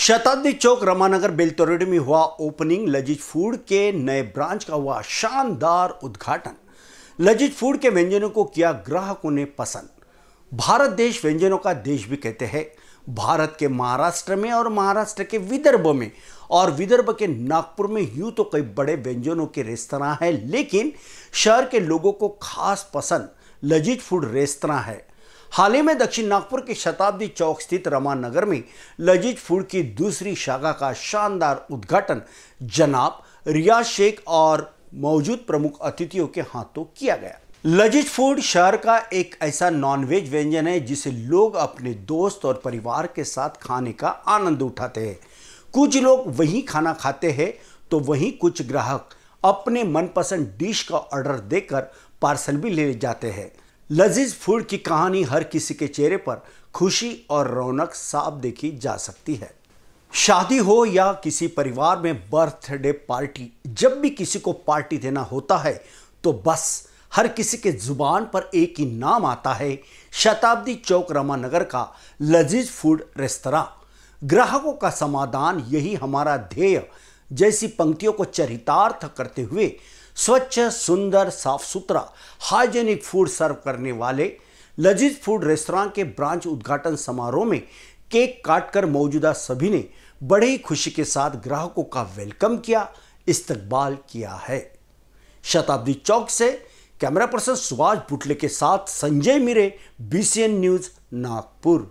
शताब्दी चौक रमानगर बेलतोरेड में हुआ ओपनिंग लजीज फूड के नए ब्रांच का हुआ शानदार उद्घाटन लजीज फूड के व्यंजनों को किया ग्राहकों ने पसंद भारत देश व्यंजनों का देश भी कहते हैं भारत के महाराष्ट्र में और महाराष्ट्र के विदर्भ में और विदर्भ के नागपुर में यूं तो कई बड़े व्यंजनों के रेस्तरा हैं लेकिन शहर के लोगों को खास पसंद लजीज फूड रेस्तरा है हाल ही में दक्षिण नागपुर के शताब्दी चौक स्थित रमान नगर में लजीज फूड की दूसरी शाखा का शानदार उद्घाटन जनाब रियाज शेख और मौजूद प्रमुख अतिथियों के हाथों किया गया लजीज फूड शहर का एक ऐसा नॉनवेज व्यंजन है जिसे लोग अपने दोस्त और परिवार के साथ खाने का आनंद उठाते हैं कुछ लोग वही खाना खाते हैं तो वहीं कुछ ग्राहक अपने मनपसंद डिश का ऑर्डर देकर पार्सल भी ले जाते हैं लजीज फूड की कहानी हर किसी के चेहरे पर खुशी और रौनक साफ देखी जा सकती है शादी हो या किसी परिवार में बर्थडे पार्टी जब भी किसी को पार्टी देना होता है तो बस हर किसी के जुबान पर एक ही नाम आता है शताब्दी चौक रामानगर का लजीज फूड रेस्तरा ग्राहकों का समाधान यही हमारा ध्येय जैसी पंक्तियों को चरितार्थ करते हुए स्वच्छ सुंदर साफ सुथरा हाइजेनिक फूड सर्व करने वाले लजीज फूड रेस्तरां के ब्रांच उद्घाटन समारोह में केक काटकर मौजूदा सभी ने बड़े खुशी के साथ ग्राहकों का वेलकम किया इस्तकबाल किया है शताब्दी चौक से कैमरा पर्सन सुभाष बुटले के साथ संजय मिरे बीसीएन न्यूज़ नागपुर